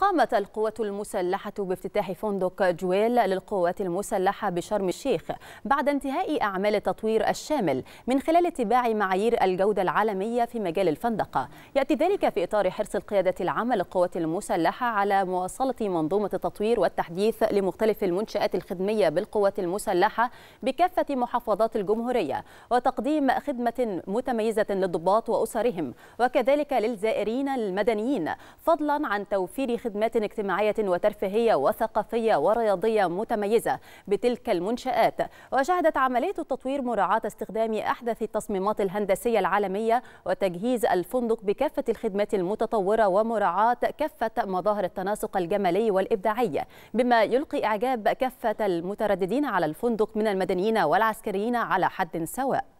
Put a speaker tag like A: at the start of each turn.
A: قامت القوات المسلحة بافتتاح فندق جويل للقوات المسلحة بشرم الشيخ بعد انتهاء أعمال التطوير الشامل من خلال اتباع معايير الجودة العالمية في مجال الفندقة يأتي ذلك في إطار حرص القيادة العامة للقوات المسلحة على مواصلة منظومة التطوير والتحديث لمختلف المنشآت الخدمية بالقوات المسلحة بكافة محافظات الجمهورية وتقديم خدمة متميزة للضباط وأسرهم وكذلك للزائرين المدنيين فضلا عن توفير خدمة خدمات اجتماعية وترفيهية وثقافية ورياضية متميزة بتلك المنشآت وشهدت عملية التطوير مراعاة استخدام أحدث التصميمات الهندسية العالمية وتجهيز الفندق بكافة الخدمات المتطورة ومراعاة كافة مظاهر التناسق الجمالي والإبداعي بما يلقي إعجاب كافة المترددين على الفندق من المدنيين والعسكريين على حد سواء